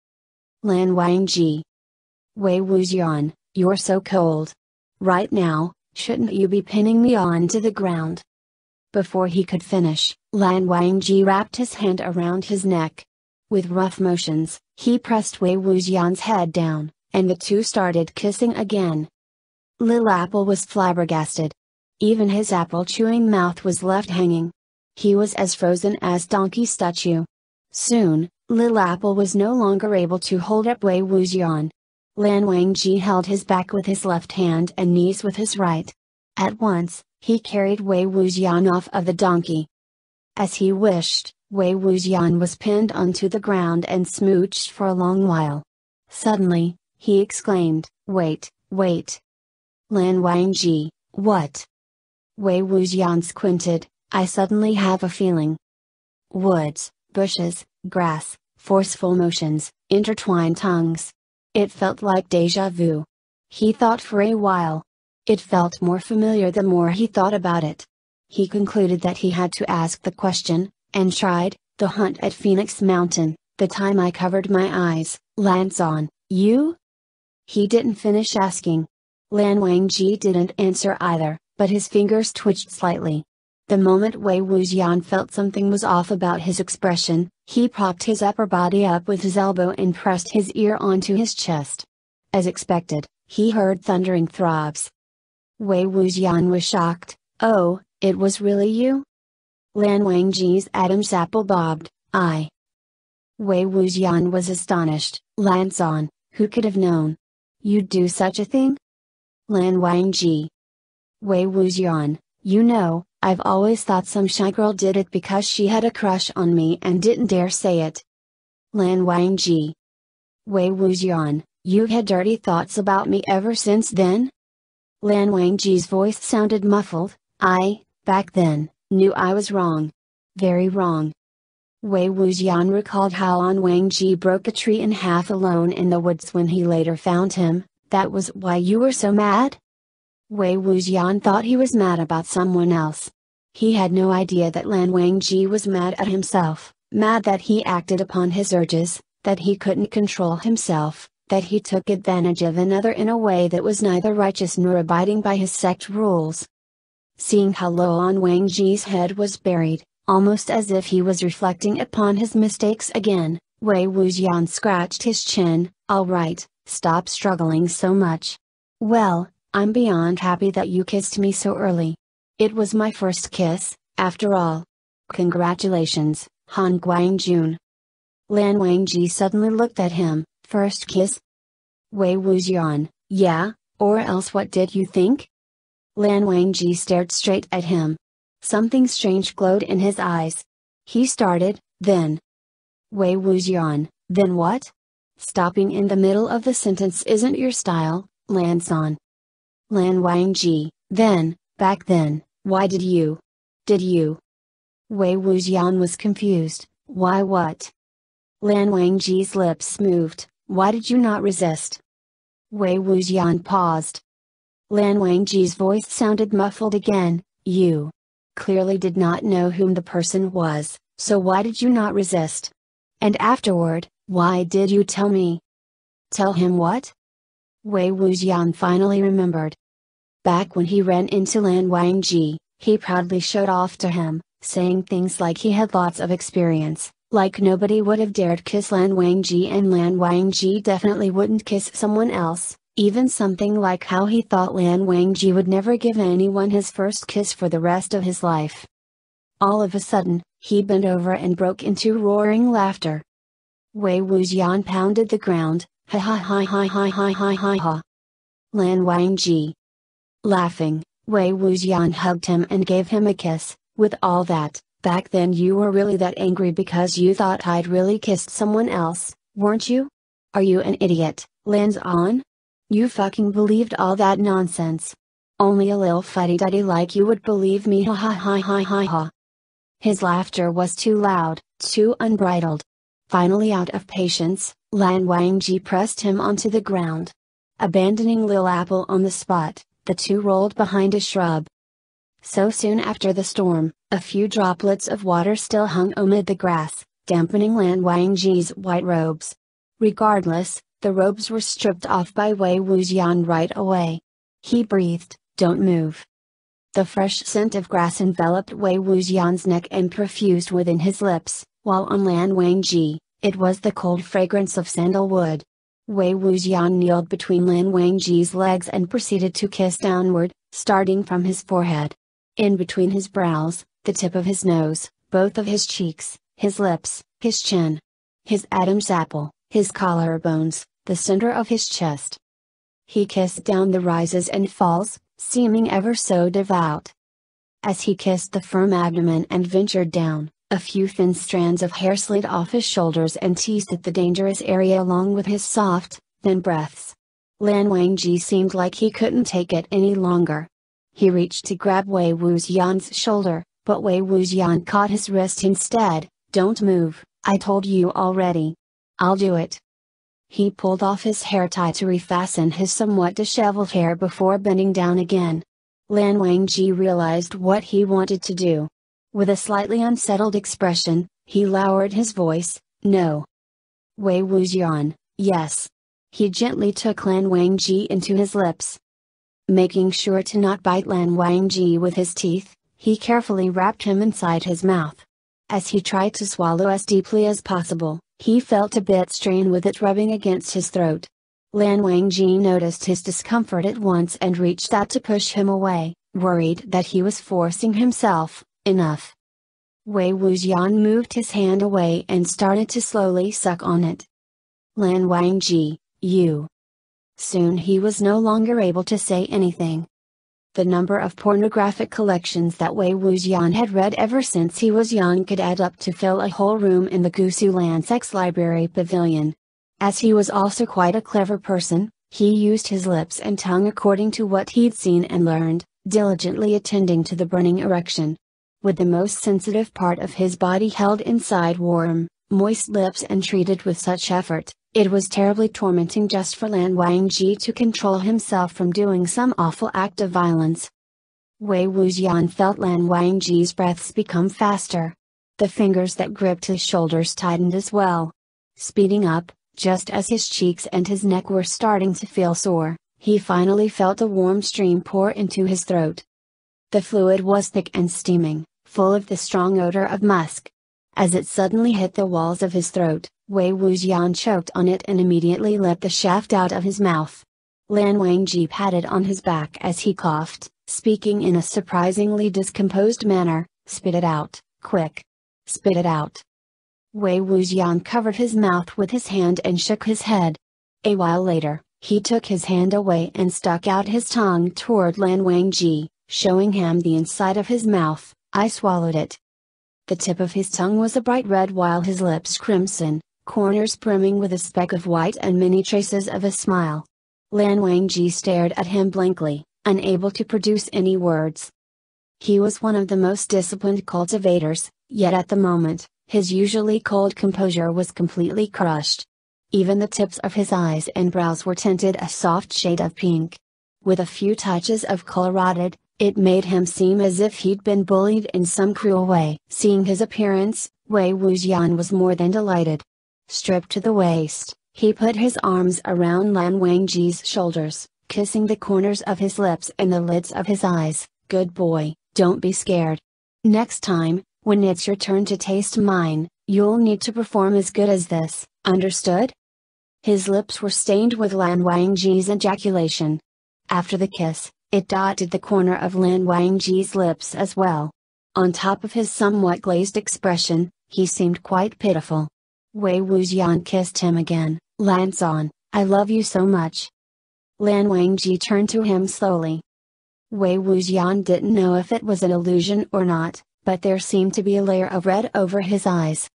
Lan Wangji. Wei Wuxian, you're so cold. Right now, shouldn't you be pinning me onto the ground? Before he could finish, Lan Wangji wrapped his hand around his neck. With rough motions, he pressed Wei Wuxian's head down, and the two started kissing again. Lil Apple was flabbergasted. Even his apple chewing mouth was left hanging. He was as frozen as donkey statue. Soon, Lil Apple was no longer able to hold up Wei Wuxian. Lan Wangji held his back with his left hand and knees with his right. At once, he carried Wei Wuxian off of the donkey. As he wished, Wei Wuxian was pinned onto the ground and smooched for a long while. Suddenly, he exclaimed, Wait, wait, Lan Wangji, what? Wei Wuxian squinted, I suddenly have a feeling. Woods, bushes, grass, forceful motions, intertwined tongues. It felt like deja vu. He thought for a while. It felt more familiar the more he thought about it. He concluded that he had to ask the question, and tried, the hunt at Phoenix Mountain, the time I covered my eyes, Lance on, you? He didn't finish asking, Lan Wangji didn't answer either, but his fingers twitched slightly. The moment Wei Wuxian felt something was off about his expression, he propped his upper body up with his elbow and pressed his ear onto his chest. As expected, he heard thundering throbs. Wei Wuxian was shocked, oh, it was really you? Lan Wangji's Adam's apple bobbed, I. Wei Wuxian was astonished, Lan Zan, who could have known? You'd do such a thing? Lan Wangji. Wei Wuxian, you know, I've always thought some shy girl did it because she had a crush on me and didn't dare say it. Lan Wangji. Wei Wuxian, you had dirty thoughts about me ever since then? Lan Wangji's voice sounded muffled, I, back then, knew I was wrong. Very wrong. Wei Wuxian recalled how Lan Wangji broke a tree in half alone in the woods when he later found him, that was why you were so mad? Wei Wuxian thought he was mad about someone else. He had no idea that Lan Wangji was mad at himself, mad that he acted upon his urges, that he couldn't control himself, that he took advantage of another in a way that was neither righteous nor abiding by his sect rules. Seeing how low on Wangji's head was buried, almost as if he was reflecting upon his mistakes again, Wei Wuxian scratched his chin, all right, Stop struggling so much. Well, I'm beyond happy that you kissed me so early. It was my first kiss, after all. Congratulations, Han Guangjun. Lan Wangji suddenly looked at him, first kiss? Wei Wuxian, yeah, or else what did you think? Lan Wangji stared straight at him. Something strange glowed in his eyes. He started, then. Wei Wuxian, then what? Stopping in the middle of the sentence isn't your style, Lan San. Lan Wangji, then, back then, why did you? Did you? Wei Wuxian was confused, why what? Lan Wangji's lips moved, why did you not resist? Wei Wuxian paused. Lan Wangji's voice sounded muffled again, you clearly did not know whom the person was, so why did you not resist? And afterward, why did you tell me? Tell him what? Wei Wuxian finally remembered. Back when he ran into Lan Wangji, he proudly showed off to him, saying things like he had lots of experience, like nobody would have dared kiss Lan Wangji and Lan Wangji definitely wouldn't kiss someone else, even something like how he thought Lan Wangji would never give anyone his first kiss for the rest of his life. All of a sudden, he bent over and broke into roaring laughter. Wei Wuxian pounded the ground, ha ha ha ha ha ha ha ha ha. Lan Wangji. Laughing, Wei Wuxian hugged him and gave him a kiss, with all that, back then you were really that angry because you thought I'd really kissed someone else, weren't you? Are you an idiot, Lan's on? You fucking believed all that nonsense. Only a little fuddy-duddy like you would believe me ha ha ha ha ha ha. His laughter was too loud, too unbridled. Finally out of patience, Lan Wangji pressed him onto the ground. Abandoning Lil Apple on the spot, the two rolled behind a shrub. So soon after the storm, a few droplets of water still hung amid the grass, dampening Lan Wangji's white robes. Regardless, the robes were stripped off by Wei Wuxian right away. He breathed, don't move. The fresh scent of grass enveloped Wei Wuxian's neck and perfused within his lips while on Lan Wangji, it was the cold fragrance of sandalwood. Wei Wuxian kneeled between Lan Wangji's legs and proceeded to kiss downward, starting from his forehead. In between his brows, the tip of his nose, both of his cheeks, his lips, his chin, his Adam's apple, his collarbones, the center of his chest. He kissed down the rises and falls, seeming ever so devout. As he kissed the firm abdomen and ventured down, a few thin strands of hair slid off his shoulders and teased at the dangerous area along with his soft, thin breaths. Lan Wangji seemed like he couldn't take it any longer. He reached to grab Wei Wuxian's shoulder, but Wei Wuxian caught his wrist instead, Don't move, I told you already. I'll do it. He pulled off his hair tie to refasten his somewhat disheveled hair before bending down again. Lan Wangji realized what he wanted to do. With a slightly unsettled expression, he lowered his voice, No. Wei Wuxian, yes. He gently took Lan Wangji into his lips. Making sure to not bite Lan Wangji with his teeth, he carefully wrapped him inside his mouth. As he tried to swallow as deeply as possible, he felt a bit strained with it rubbing against his throat. Lan Wangji noticed his discomfort at once and reached out to push him away, worried that he was forcing himself. Enough. Wei Wuxian moved his hand away and started to slowly suck on it. Lan Wangji, you. Soon he was no longer able to say anything. The number of pornographic collections that Wei Wuxian had read ever since he was young could add up to fill a whole room in the Gusu Lan Sex Library Pavilion. As he was also quite a clever person, he used his lips and tongue according to what he'd seen and learned, diligently attending to the burning erection with the most sensitive part of his body held inside warm, moist lips and treated with such effort, it was terribly tormenting just for Lan Wangji to control himself from doing some awful act of violence. Wei Wuxian felt Lan Wangji's breaths become faster. The fingers that gripped his shoulders tightened as well. Speeding up, just as his cheeks and his neck were starting to feel sore, he finally felt a warm stream pour into his throat. The fluid was thick and steaming, full of the strong odor of musk. As it suddenly hit the walls of his throat, Wei Wuxian choked on it and immediately let the shaft out of his mouth. Lan Wangji patted on his back as he coughed, speaking in a surprisingly discomposed manner, spit it out, quick. Spit it out. Wei Wuxian covered his mouth with his hand and shook his head. A while later, he took his hand away and stuck out his tongue toward Lan Wangji, showing him the inside of his mouth. I swallowed it. The tip of his tongue was a bright red while his lips crimson, corners brimming with a speck of white and many traces of a smile. Lan Wangji stared at him blankly, unable to produce any words. He was one of the most disciplined cultivators, yet at the moment, his usually cold composure was completely crushed. Even the tips of his eyes and brows were tinted a soft shade of pink. With a few touches of colorado, it made him seem as if he'd been bullied in some cruel way. Seeing his appearance, Wei Wuxian was more than delighted. Stripped to the waist, he put his arms around Lan Wangji's shoulders, kissing the corners of his lips and the lids of his eyes. Good boy, don't be scared. Next time, when it's your turn to taste mine, you'll need to perform as good as this, understood? His lips were stained with Lan Wangji's ejaculation. After the kiss, it dotted the corner of Lin Wangji's lips as well. On top of his somewhat glazed expression, he seemed quite pitiful. Wei Wuxian kissed him again, Lanzan, I love you so much. Lan Wangji turned to him slowly. Wei Wuxian didn't know if it was an illusion or not, but there seemed to be a layer of red over his eyes.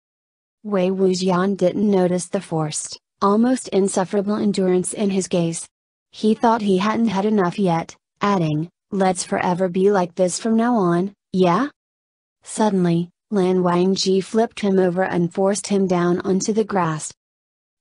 Wei Wuxian didn't notice the forced, almost insufferable endurance in his gaze. He thought he hadn't had enough yet, adding, Let's forever be like this from now on, yeah? Suddenly, Lan Wangji flipped him over and forced him down onto the grass.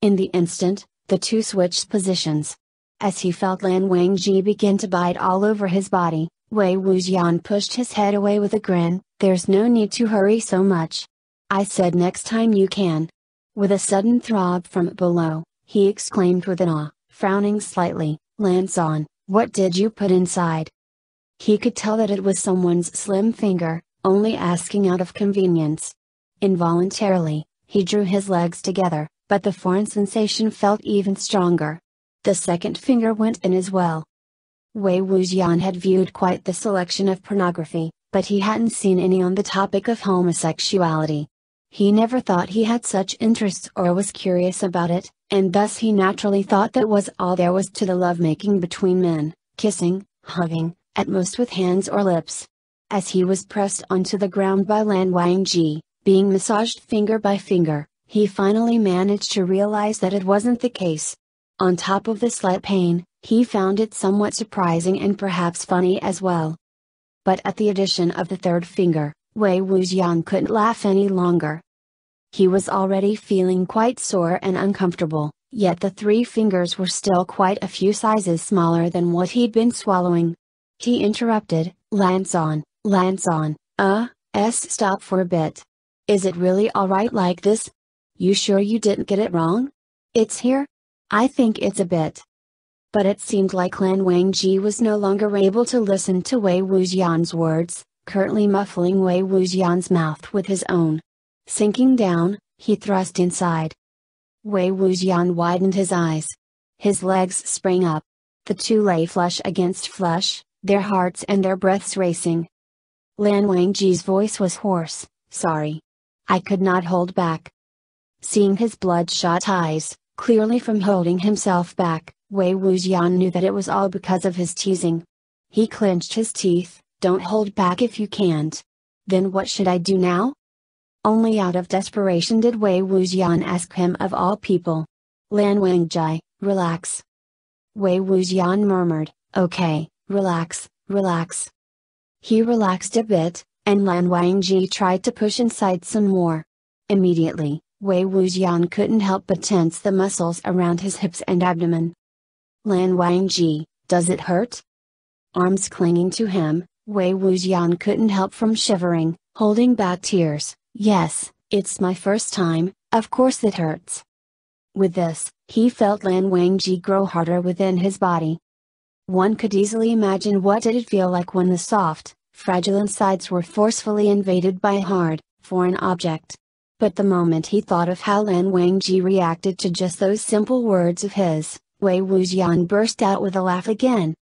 In the instant, the two switched positions. As he felt Lan Wangji begin to bite all over his body, Wei Wujian pushed his head away with a grin, There's no need to hurry so much. I said next time you can. With a sudden throb from below, he exclaimed with an awe, frowning slightly, Lan Zan, what did you put inside? He could tell that it was someone's slim finger, only asking out of convenience. Involuntarily, he drew his legs together, but the foreign sensation felt even stronger. The second finger went in as well. Wei Wuxian had viewed quite the selection of pornography, but he hadn't seen any on the topic of homosexuality. He never thought he had such interests or was curious about it, and thus he naturally thought that was all there was to the lovemaking between men, kissing, hugging, at most with hands or lips. As he was pressed onto the ground by Lan Wangji, being massaged finger by finger, he finally managed to realize that it wasn't the case. On top of the slight pain, he found it somewhat surprising and perhaps funny as well. But at the addition of the third finger, Wei Wuxian couldn't laugh any longer. He was already feeling quite sore and uncomfortable, yet the three fingers were still quite a few sizes smaller than what he'd been swallowing. He interrupted, Lance on, Lance on, uh, S stop for a bit. Is it really alright like this? You sure you didn't get it wrong? It's here? I think it's a bit. But it seemed like Lan Wangji was no longer able to listen to Wei Wuxian's words, Currently muffling Wei Wuxian's mouth with his own. Sinking down, he thrust inside. Wei Wuxian widened his eyes. His legs sprang up. The two lay flush against flush, their hearts and their breaths racing. Lan Wangji's voice was hoarse, sorry. I could not hold back. Seeing his bloodshot eyes, clearly from holding himself back, Wei Wuxian knew that it was all because of his teasing. He clenched his teeth, don't hold back if you can't. Then what should I do now? Only out of desperation did Wei Wuxian ask him of all people. Lan Wangji, relax. Wei Wuxian murmured, okay, relax, relax. He relaxed a bit, and Lan Wangji tried to push inside some more. Immediately, Wei Wuxian couldn't help but tense the muscles around his hips and abdomen. Lan Wangji, does it hurt? Arms clinging to him, Wei Wuxian couldn't help from shivering, holding back tears, yes, it's my first time, of course it hurts. With this, he felt Lan Wangji grow harder within his body. One could easily imagine what did it feel like when the soft, fragile insides were forcefully invaded by a hard, foreign object. But the moment he thought of how Lan Wangji reacted to just those simple words of his, Wei Wuxian burst out with a laugh again.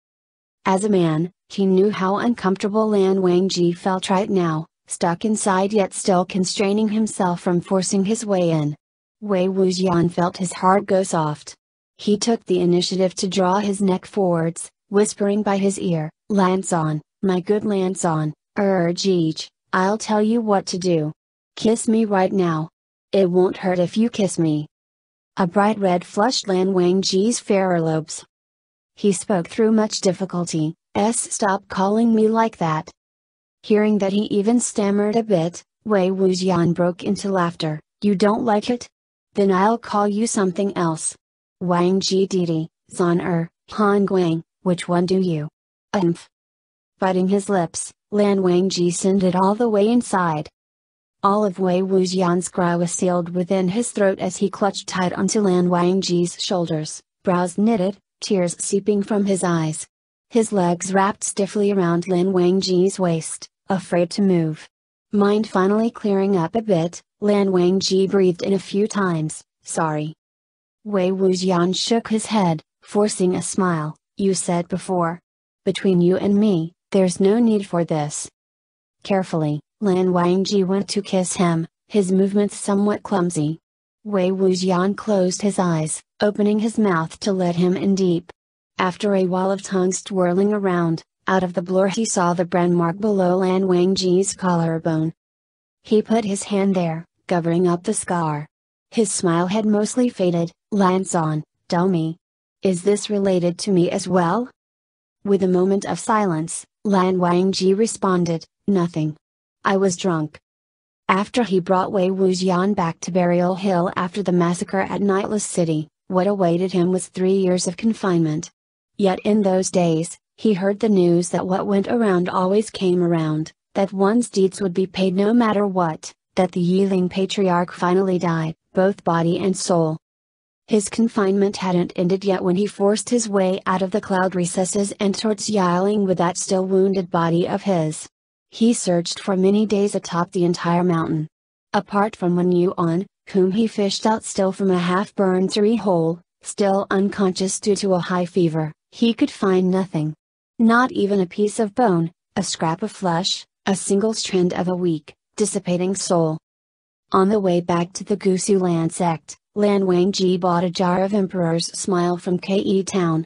As a man, he knew how uncomfortable Lan Wangji felt right now, stuck inside yet still constraining himself from forcing his way in. Wei Wuxian felt his heart go soft. He took the initiative to draw his neck forwards, whispering by his ear, Lanson, my good Lanson, Urgeech, I'll tell you what to do. Kiss me right now. It won't hurt if you kiss me. A bright red flushed Lan Wangji's fairer lobes. He spoke through much difficulty, S. Stop calling me like that. Hearing that he even stammered a bit, Wei Wuxian broke into laughter, You don't like it? Then I'll call you something else. Wang Ji, Jididi, Zan Er, Han Guang, which one do you? Umph. Biting his lips, Lan Wang Ji it all the way inside. All of Wei Wuxian's cry was sealed within his throat as he clutched tight onto Lan Wang Ji's shoulders, brows knitted, tears seeping from his eyes his legs wrapped stiffly around Lin Wangji's waist, afraid to move. Mind finally clearing up a bit, Lin Wangji breathed in a few times, sorry. Wei Wuxian shook his head, forcing a smile, you said before. Between you and me, there's no need for this. Carefully, Lin Wangji went to kiss him, his movements somewhat clumsy. Wei Wuxian closed his eyes, opening his mouth to let him in deep, after a wall of tongues twirling around, out of the blur he saw the brand mark below Lan Wangji's collarbone. He put his hand there, covering up the scar. His smile had mostly faded, Lan San, tell me. Is this related to me as well? With a moment of silence, Lan Wangji responded, nothing. I was drunk. After he brought Wei Wuxian back to Burial Hill after the massacre at Nightless City, what awaited him was three years of confinement, Yet in those days, he heard the news that what went around always came around, that one's deeds would be paid no matter what, that the yielding patriarch finally died, both body and soul. His confinement hadn't ended yet when he forced his way out of the cloud recesses and towards Yiling with that still wounded body of his. He searched for many days atop the entire mountain. Apart from Wen Yuan, whom he fished out still from a half-burned tree hole, still unconscious due to a high fever, he could find nothing. Not even a piece of bone, a scrap of flesh, a single strand of a weak, dissipating soul. On the way back to the Gusu land sect, Lan Wangji bought a jar of Emperor's Smile from Ke Town.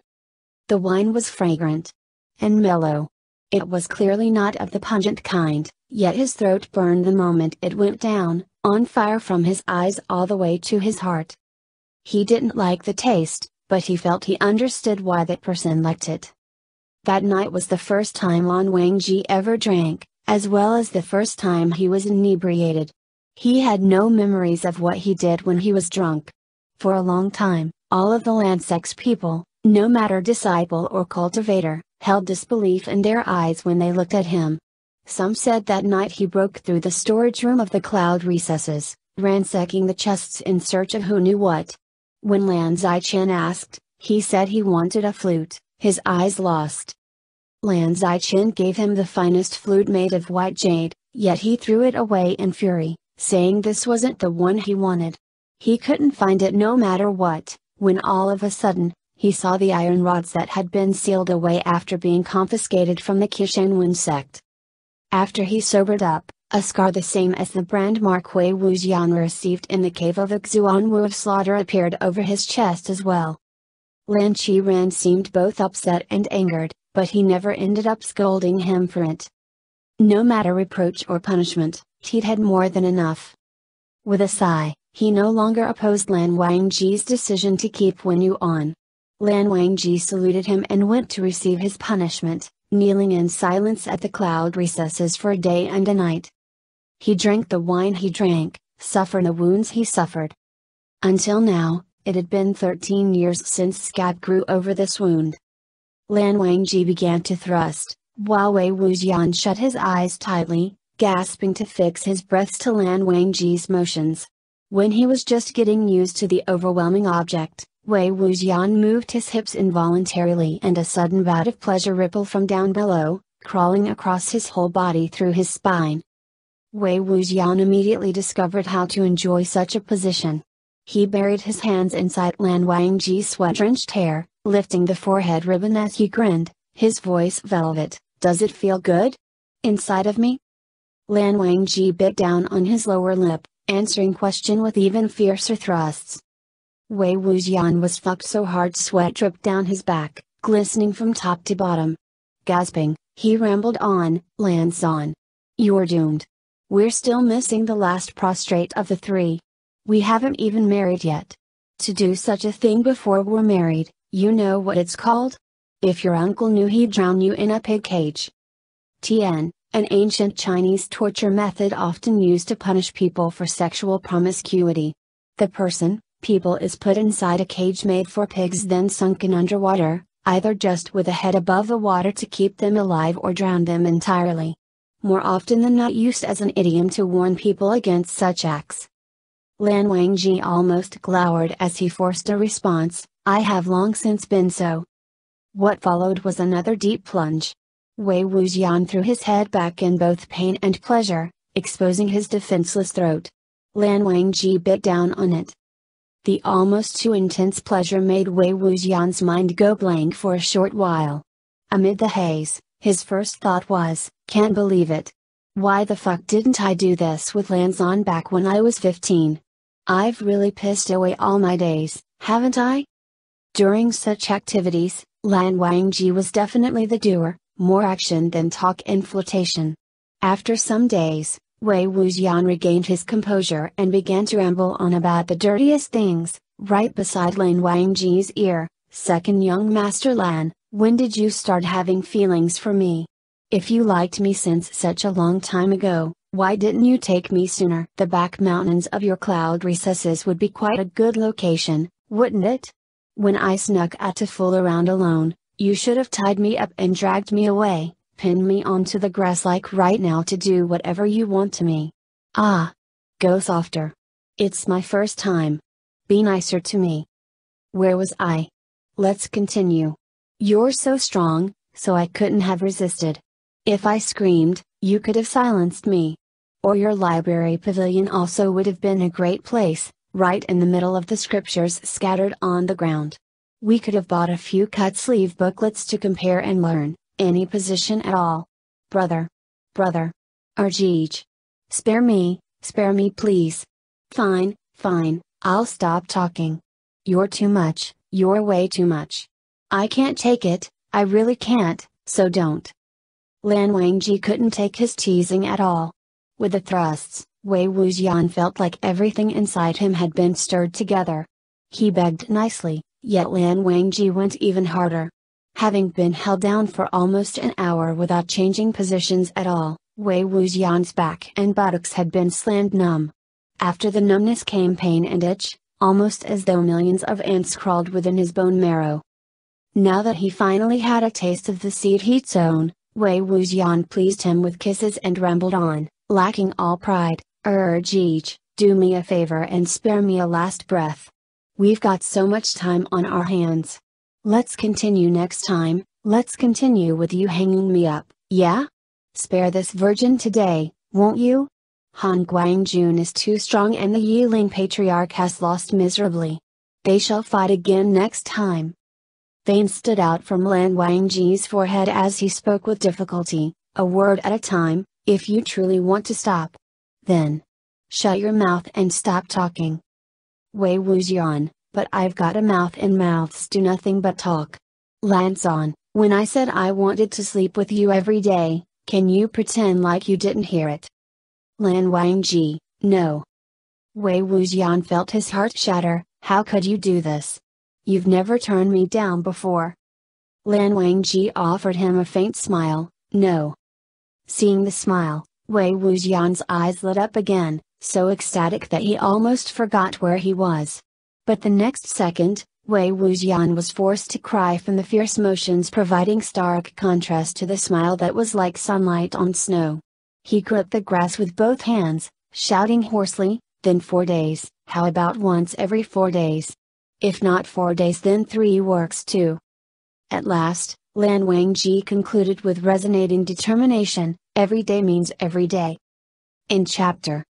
The wine was fragrant and mellow. It was clearly not of the pungent kind, yet his throat burned the moment it went down, on fire from his eyes all the way to his heart. He didn't like the taste, but he felt he understood why that person liked it. That night was the first time Lan Wangji ever drank, as well as the first time he was inebriated. He had no memories of what he did when he was drunk. For a long time, all of the Lansex people, no matter disciple or cultivator, held disbelief in their eyes when they looked at him. Some said that night he broke through the storage room of the cloud recesses, ransacking the chests in search of who knew what, when Zai Chen asked, he said he wanted a flute, his eyes lost. Zai Chen gave him the finest flute made of white jade, yet he threw it away in fury, saying this wasn't the one he wanted. He couldn't find it no matter what, when all of a sudden, he saw the iron rods that had been sealed away after being confiscated from the Kishanwen sect. After he sobered up, a scar the same as the brand mark Wei Wuxian received in the cave of Xuanwu of slaughter appeared over his chest as well. Lin Ran seemed both upset and angered, but he never ended up scolding him for it. No matter reproach or punishment, Teed had more than enough. With a sigh, he no longer opposed Lan Wangji's decision to keep Wen Yu on. Lan Wangji saluted him and went to receive his punishment, kneeling in silence at the cloud recesses for a day and a night he drank the wine he drank, suffered the wounds he suffered. Until now, it had been 13 years since scab grew over this wound. Lan Wangji began to thrust, while Wei Wujian shut his eyes tightly, gasping to fix his breaths to Lan Wangji's motions. When he was just getting used to the overwhelming object, Wei Wujian moved his hips involuntarily and a sudden bout of pleasure rippled from down below, crawling across his whole body through his spine. Wei Xian immediately discovered how to enjoy such a position. He buried his hands inside Lan Wangji's sweat-drenched hair, lifting the forehead ribbon as he grinned, his voice velvet, does it feel good? Inside of me? Lan Wangji bit down on his lower lip, answering question with even fiercer thrusts. Wei Xian was fucked so hard sweat dripped down his back, glistening from top to bottom. Gasping, he rambled on, Lan Zan. You're doomed. We're still missing the last prostrate of the three. We haven't even married yet. To do such a thing before we're married, you know what it's called? If your uncle knew he'd drown you in a pig cage. Tian, an ancient Chinese torture method often used to punish people for sexual promiscuity. The person, people is put inside a cage made for pigs then sunken underwater, either just with a head above the water to keep them alive or drown them entirely more often than not used as an idiom to warn people against such acts. Lan Wangji almost glowered as he forced a response, I have long since been so. What followed was another deep plunge. Wei Wuxian threw his head back in both pain and pleasure, exposing his defenseless throat. Lan Wangji bit down on it. The almost too intense pleasure made Wei Wuxian's mind go blank for a short while. Amid the haze, his first thought was, can't believe it. Why the fuck didn't I do this with Zhan back when I was 15? I've really pissed away all my days, haven't I? During such activities, Lan Wangji was definitely the doer, more action than talk and flirtation. After some days, Wei Wuxian regained his composure and began to ramble on about the dirtiest things, right beside Lan Wangji's ear, second young master Lan, when did you start having feelings for me? If you liked me since such a long time ago, why didn't you take me sooner? The back mountains of your cloud recesses would be quite a good location, wouldn't it? When I snuck out to fool around alone, you should have tied me up and dragged me away, pinned me onto the grass like right now to do whatever you want to me. Ah! Go softer. It's my first time. Be nicer to me. Where was I? Let's continue. You're so strong, so I couldn't have resisted. If I screamed, you could have silenced me. Or your library pavilion also would have been a great place, right in the middle of the scriptures scattered on the ground. We could have bought a few cut sleeve booklets to compare and learn, any position at all. Brother. Brother. Arjeej. Spare me, spare me please. Fine, fine, I'll stop talking. You're too much, you're way too much. I can't take it, I really can't, so don't. Lan Wangji couldn't take his teasing at all. With the thrusts, Wei Wuxian felt like everything inside him had been stirred together. He begged nicely, yet Lan Wangji went even harder. Having been held down for almost an hour without changing positions at all, Wei Wuxian's back and buttocks had been slammed numb. After the numbness came pain and itch, almost as though millions of ants crawled within his bone marrow. Now that he finally had a taste of the seed he'd sown, Wei Wuxian pleased him with kisses and rambled on, lacking all pride, urge each, do me a favor and spare me a last breath. We've got so much time on our hands. Let's continue next time, let's continue with you hanging me up, yeah? Spare this virgin today, won't you? Han Guangjun is too strong and the Yiling Patriarch has lost miserably. They shall fight again next time. Veins stood out from Lan Wangji's forehead as he spoke with difficulty, a word at a time, if you truly want to stop. Then. Shut your mouth and stop talking. Wei Wu's yawn, but I've got a mouth and mouths do nothing but talk. Lance on, when I said I wanted to sleep with you every day, can you pretend like you didn't hear it? Lan Wangji, no. Wei yawn felt his heart shatter, how could you do this? You've never turned me down before. Lan Wangji offered him a faint smile, no. Seeing the smile, Wei Wuxian's eyes lit up again, so ecstatic that he almost forgot where he was. But the next second, Wei Wuxian was forced to cry from the fierce motions providing stark contrast to the smile that was like sunlight on snow. He gripped the grass with both hands, shouting hoarsely, then four days, how about once every four days? If not four days, then three works too. At last, Lan Wangji concluded with resonating determination every day means every day. In Chapter